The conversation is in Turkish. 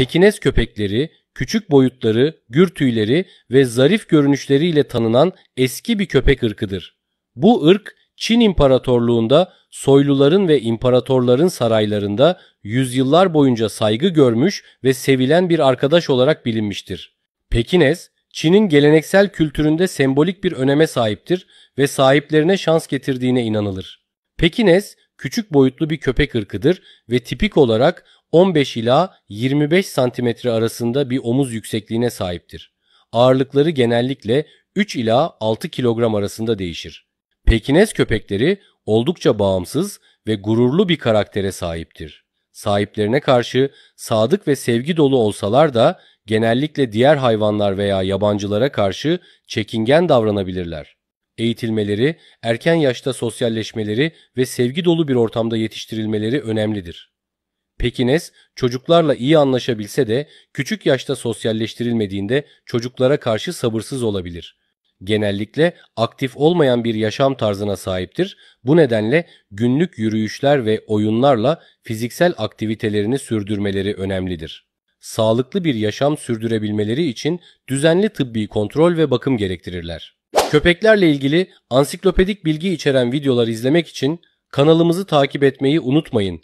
Pekines köpekleri küçük boyutları, gür tüyleri ve zarif görünüşleriyle tanınan eski bir köpek ırkıdır. Bu ırk Çin İmparatorluğunda soyluların ve imparatorların saraylarında yüzyıllar boyunca saygı görmüş ve sevilen bir arkadaş olarak bilinmiştir. Pekines, Çin'in geleneksel kültüründe sembolik bir öneme sahiptir ve sahiplerine şans getirdiğine inanılır. Pekines, küçük boyutlu bir köpek ırkıdır ve tipik olarak 15 ila 25 santimetre arasında bir omuz yüksekliğine sahiptir. Ağırlıkları genellikle 3 ila 6 kilogram arasında değişir. Pekines köpekleri oldukça bağımsız ve gururlu bir karaktere sahiptir. Sahiplerine karşı sadık ve sevgi dolu olsalar da genellikle diğer hayvanlar veya yabancılara karşı çekingen davranabilirler. Eğitilmeleri, erken yaşta sosyalleşmeleri ve sevgi dolu bir ortamda yetiştirilmeleri önemlidir. Pekines çocuklarla iyi anlaşabilse de küçük yaşta sosyalleştirilmediğinde çocuklara karşı sabırsız olabilir. Genellikle aktif olmayan bir yaşam tarzına sahiptir. Bu nedenle günlük yürüyüşler ve oyunlarla fiziksel aktivitelerini sürdürmeleri önemlidir. Sağlıklı bir yaşam sürdürebilmeleri için düzenli tıbbi kontrol ve bakım gerektirirler. Köpeklerle ilgili ansiklopedik bilgi içeren videolar izlemek için kanalımızı takip etmeyi unutmayın